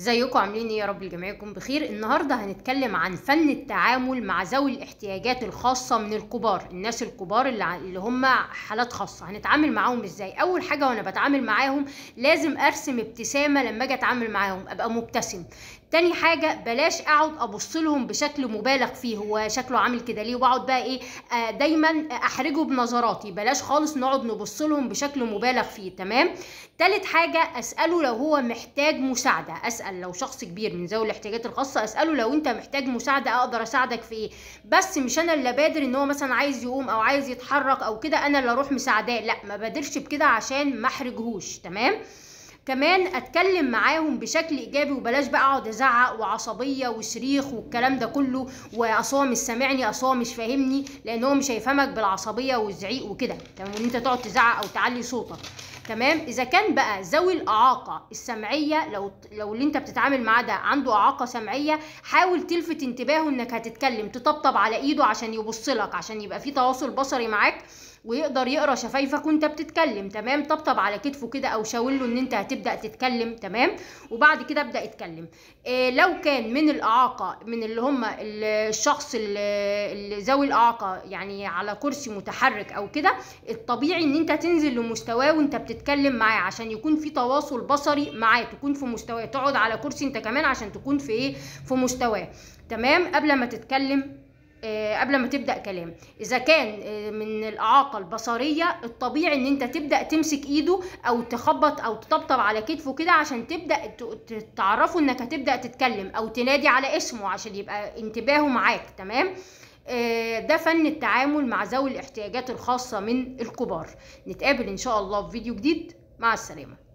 ازيكم عاملين ايه يا رب الجميع يكون بخير النهارده هنتكلم عن فن التعامل مع ذوي الاحتياجات الخاصه من الكبار الناس الكبار اللي, اللي هم حالات خاصه هنتعامل معاهم ازاي اول حاجه وانا بتعامل معاهم لازم ارسم ابتسامه لما اجي اتعامل معاهم ابقى مبتسم تاني حاجه بلاش اقعد ابص لهم بشكل مبالغ فيه هو شكله عامل كده ليه واقعد بقى ايه آه دايما احرجه بنظراتي بلاش خالص نقعد نبص لهم بشكل مبالغ فيه تمام تالت حاجه اساله لو هو محتاج مساعده اسال اسال لو شخص كبير من ذوي الاحتياجات الخاصه اساله لو انت محتاج مساعده اقدر اساعدك في ايه بس مش انا اللي بادر ان هو مثلا عايز يقوم او عايز يتحرك او كده انا اللي اروح مساعداه لا ما بادرش بكده عشان ما احرجهوش تمام كمان اتكلم معاهم بشكل ايجابي وبلاش بقى اقعد ازعق وعصبيه وصريخ والكلام ده كله واصوا مش سامعني اصوا مش فاهمني لان هو مش هيفهمك بالعصبيه والزعيق وكده تمام وان انت تقعد تزعق او تعلي صوتك تمام اذا كان بقى ذوي الاعاقه السمعيه لو لو اللي انت بتتعامل معاه ده عنده اعاقه سمعيه حاول تلفت انتباهه انك هتتكلم تطبطب على ايده عشان يبص لك عشان يبقى في تواصل بصري معاك ويقدر يقرا شفايفك وانت بتتكلم تمام طبطب على كتفه كده او شاور له ان انت هتبدا تتكلم تمام وبعد كده ابدا اتكلم إيه لو كان من الاعاقه من اللي هم الشخص اللي ذوي الاعاقه يعني على كرسي متحرك او كده الطبيعي ان انت تنزل لمستواه وانت بتتكلم تتكلم معاه عشان يكون في تواصل بصري معاه تكون في مستواه تقعد على كرسي انت كمان عشان تكون في ايه في مستواه تمام قبل ما تتكلم آه، قبل ما تبدا كلام اذا كان آه، من الاعاقه البصريه الطبيعي ان انت تبدا تمسك ايده او تخبط او تطبطب على كتفه كده عشان تبدا تعرفه انك هتبدا تتكلم او تنادي على اسمه عشان يبقى انتباهه معاك تمام آه، ده فن التعامل مع ذوي الاحتياجات الخاصة من الكبار نتقابل إن شاء الله في فيديو جديد مع السلامة